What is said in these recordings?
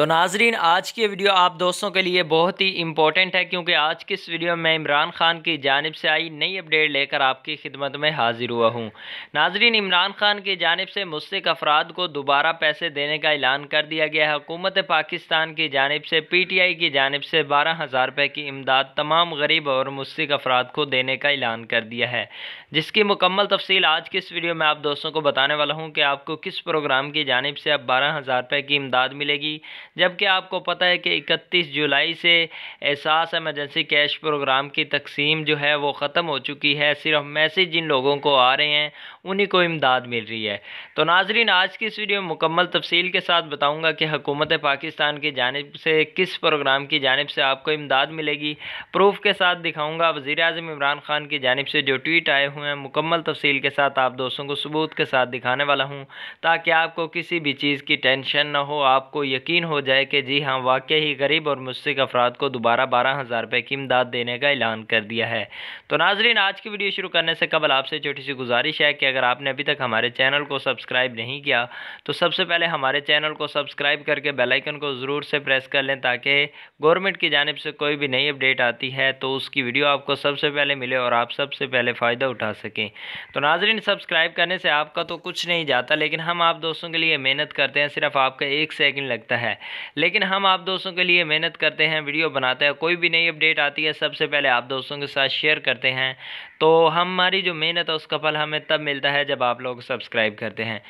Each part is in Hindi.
तो नाजरीन आज की वीडियो आप दोस्तों के लिए बहुत ही इम्पोर्टेंट है क्योंकि आज की इस वीडियो में इमरान खान की जानब से आई नई अपडेट लेकर आपकी खिदमत में हाजिर हुआ हूँ नाजरीन इमरान खान की जानब से मुस्तक अफराद को दोबारा पैसे देने का ऐलान कर दिया गया है हुकूमत पाकिस्तान की जानब से पी टी आई की जानब से बारह हज़ार रुपये की इमदाद तमाम गरीब और मुस्तक अफराद को देने का ऐलान कर दिया है जिसकी मुकम्मल तफसील आज की इस वीडियो में आप दोस्तों को बताने वाला हूँ कि आपको किस प्रोग्राम की जानब से अब बारह हज़ार रुपये की इमदाद मिलेगी जबकि आपको पता है कि 31 जुलाई से एहसास एमरजेंसी कैश प्रोग्राम की तकसीम जो है वो ख़त्म हो चुकी है सिर्फ मैसेज जिन लोगों को आ रहे हैं उन्हीं को इमदाद मिल रही है तो नाजरीन आज की इस वीडियो में मुकम्मल तफसील के साथ बताऊँगा कि हकूमत पाकिस्तान की जानब से किस प्रोग्राम की जानब से आपको इमदाद मिलेगी प्रूफ के साथ दिखाऊँगा वज़ी अजम इमरान ख़ान की जानब से जो ट्वीट आए हुए हैं मुकम्मल तफसील के साथ आप दोस्तों को सबूत के साथ दिखाने वाला हूँ ताकि आपको किसी भी चीज़ की टेंशन ना हो आपको यकीन हो जाए कि जी हाँ वाक़ ही गरीब और मुस्क अफराद को दोबारा बारह हज़ार रुपये की इमदाद देने का ऐलान कर दिया है तो नाजरीन आज की वीडियो शुरू करने से कबल आपसे छोटी सी गुजारिश है कि अगर आपने अभी तक हमारे चैनल को सब्सक्राइब नहीं किया तो सबसे पहले हमारे चैनल को सब्सक्राइब करके बेलाइकन को ज़रूर से प्रेस कर लें ताकि गवर्नमेंट की जानब से कोई भी नई अपडेट आती है तो उसकी वीडियो आपको सबसे पहले मिले और आप सबसे पहले फ़ायदा उठा सकें तो नाजरीन सब्सक्राइब करने से आपका तो कुछ नहीं जाता लेकिन हम आप दोस्तों के लिए मेहनत करते हैं सिर्फ आपका एक सेकंड लगता है लेकिन हम आप दोस्तों के लिए मेहनत करते हैं वीडियो बनाते हैं कोई भी नई अपडेट आती है सबसे पहले आप दोस्तों के साथ शेयर करते हैं तो हमारी जो मेहनत है उसका फल हमें तब मिलता है जब आप लोग सब्सक्राइब करते हैं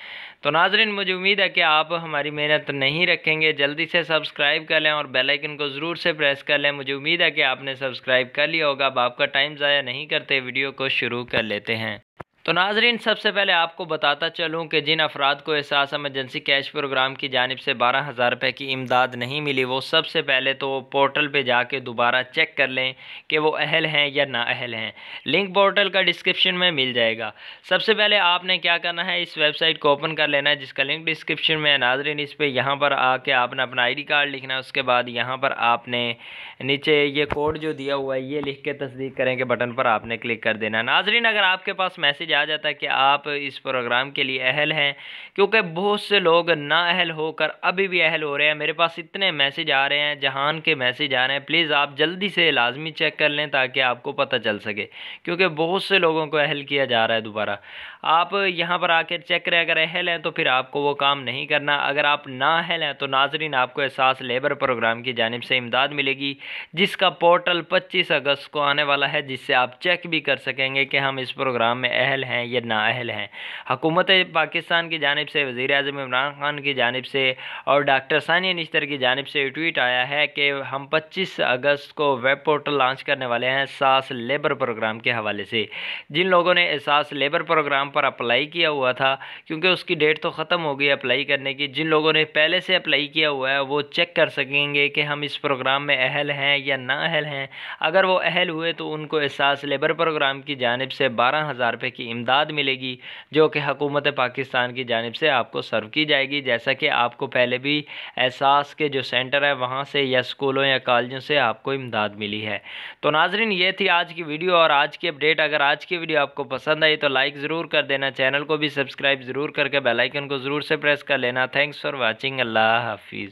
तो नाजरीन मुझे उम्मीद है कि आप हमारी मेहनत नहीं रखेंगे जल्दी से सब्सक्राइब कर लें और बेलाइकन को ज़रूर से प्रेस कर लें मुझे उम्मीद है कि आपने सब्सक्राइब कर लिया होगा अब आपका टाइम ज़ाया नहीं करते वीडियो को शुरू कर लेते हैं तो नाजरीन सबसे पहले आपको बताता चलूँ कि जिन अफराद को एहसास एमरजेंसी कैश प्रोग्राम की जानब से बारह हज़ार रुपये की इमदाद नहीं मिली वो सबसे पहले तो पोर्टल पर जाके दोबारा चेक कर लें कि वो अहल हैं या ना अहल हैं लिंक पोर्टल का डिस्क्रिप्शन में मिल जाएगा सबसे पहले आपने क्या करना है इस वेबसाइट को ओपन कर लेना है जिसका लिंक डिस्क्रिप्शन में है नाजरीन इस पर यहाँ पर आके आपने अपना आई कार्ड लिखना है उसके बाद यहाँ पर आपने नीचे ये कोड जो दिया हुआ है ये लिख के तस्दीक करें के बटन पर आपने क्लिक कर देना नाजरीन अगर आपके पास मैसेज आ जाता है कि आप इस प्रोग्राम के लिए अहल हैं क्योंकि बहुत से लोग ना अहल होकर अभी भी अहल हो रहे हैं मेरे पास इतने मैसेज आ रहे हैं जहान के मैसेज आ रहे हैं प्लीज़ आप जल्दी से लाजमी चेक कर लें ताकि आपको पता चल सके क्योंकि बहुत से लोगों को अहल किया जा रहा है दोबारा आप यहाँ पर आकर चेक करें अगर अहल हैं तो फिर आपको वो काम नहीं करना अगर आप ना अहल हैं तो नाजरीन आपको एहसास लेबर प्रोग्राम की जानब से इमदाद मिलेगी जिसका पोर्टल पच्चीस अगस्त को आने वाला है जिससे आप चेक भी कर सकेंगे कि हम इस प्रोग्राम में अहल हैं या ना अहल हैं हकूमत पाकिस्तान की जानब से वज़ी अजम इमरान खान की जानब से और डॉक्टर सानिया निश्तर की जानब से ट्वीट आया है कि हम पच्चीस अगस्त को वेब पोर्टल लॉन्च करने वाले हैं सास लेबर प्रोग्राम के हवाले से जिन लोगों ने एहसास लेबर प्रोग्राम पर अप्लाई किया हुआ था क्योंकि उसकी डेट तो ख़त्म हो गई अप्लाई करने की जिन लोगों ने पहले से अप्लाई किया हुआ है वो चेक कर सकेंगे कि हम इस प्रोग्राम में अहल हैं या ना अहल हैं अगर वो अहल हुए तो उनको एहसास लेबर प्रोग्राम की जानब से बारह हज़ार रुपये की इमदाद मिलेगी जो कि हकूमत पाकिस्तान की जानब से आपको सर्व की जाएगी जैसा कि आपको पहले भी एहसास के जो सेंटर है वहाँ से या स्कूलों या कॉलेजों से आपको इमदाद मिली है तो नाजरीन ये थी आज की वीडियो और आज की अपडेट अगर आज की वीडियो आपको पसंद आई तो लाइक ज़रूर कर कर देना चैनल को भी सब्सक्राइब ज़रूर करके बेलाइकन को ज़रूर से प्रेस कर लेना थैंक्स फॉर वॉचिंग अल्लाह हाफिज़